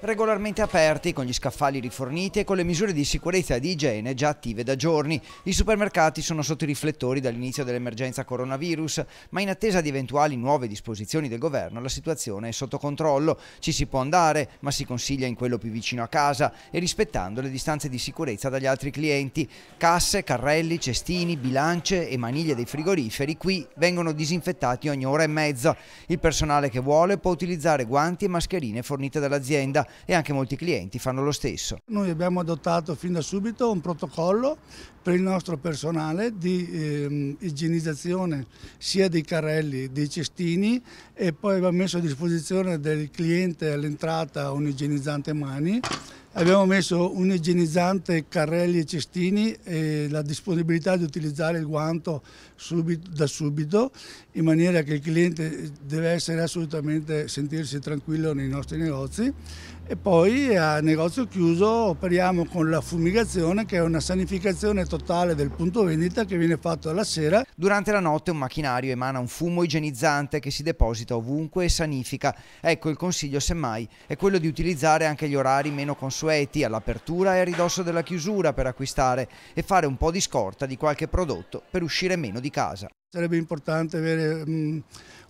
regolarmente aperti, con gli scaffali riforniti e con le misure di sicurezza e di igiene già attive da giorni. I supermercati sono sotto i riflettori dall'inizio dell'emergenza coronavirus, ma in attesa di eventuali nuove disposizioni del governo la situazione è sotto controllo. Ci si può andare, ma si consiglia in quello più vicino a casa e rispettando le distanze di sicurezza dagli altri clienti. Casse, carrelli, cestini, bilance e maniglie dei frigoriferi qui vengono disinfettati ogni ora e mezza. Il personale che vuole può utilizzare guanti e mascherine fornite dall'azienda e anche molti clienti fanno lo stesso. Noi abbiamo adottato fin da subito un protocollo per il nostro personale di eh, igienizzazione sia dei carrelli, dei cestini e poi abbiamo messo a disposizione del cliente all'entrata un igienizzante mani Abbiamo messo un igienizzante carrelli e cestini e la disponibilità di utilizzare il guanto subito, da subito in maniera che il cliente deve essere assolutamente sentirsi tranquillo nei nostri negozi e poi a negozio chiuso operiamo con la fumigazione che è una sanificazione totale del punto vendita che viene fatto alla sera. Durante la notte un macchinario emana un fumo igienizzante che si deposita ovunque e sanifica. Ecco il consiglio semmai è quello di utilizzare anche gli orari meno consumati consueti all'apertura e a ridosso della chiusura per acquistare e fare un po' di scorta di qualche prodotto per uscire meno di casa. Sarebbe importante avere um,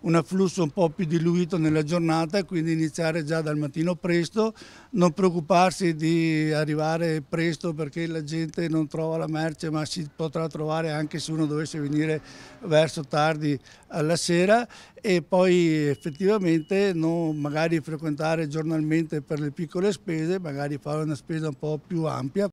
un afflusso un po' più diluito nella giornata e quindi iniziare già dal mattino presto, non preoccuparsi di arrivare presto perché la gente non trova la merce ma si potrà trovare anche se uno dovesse venire verso tardi alla sera e poi effettivamente non magari frequentare giornalmente per le piccole spese, magari fare una spesa un po' più ampia.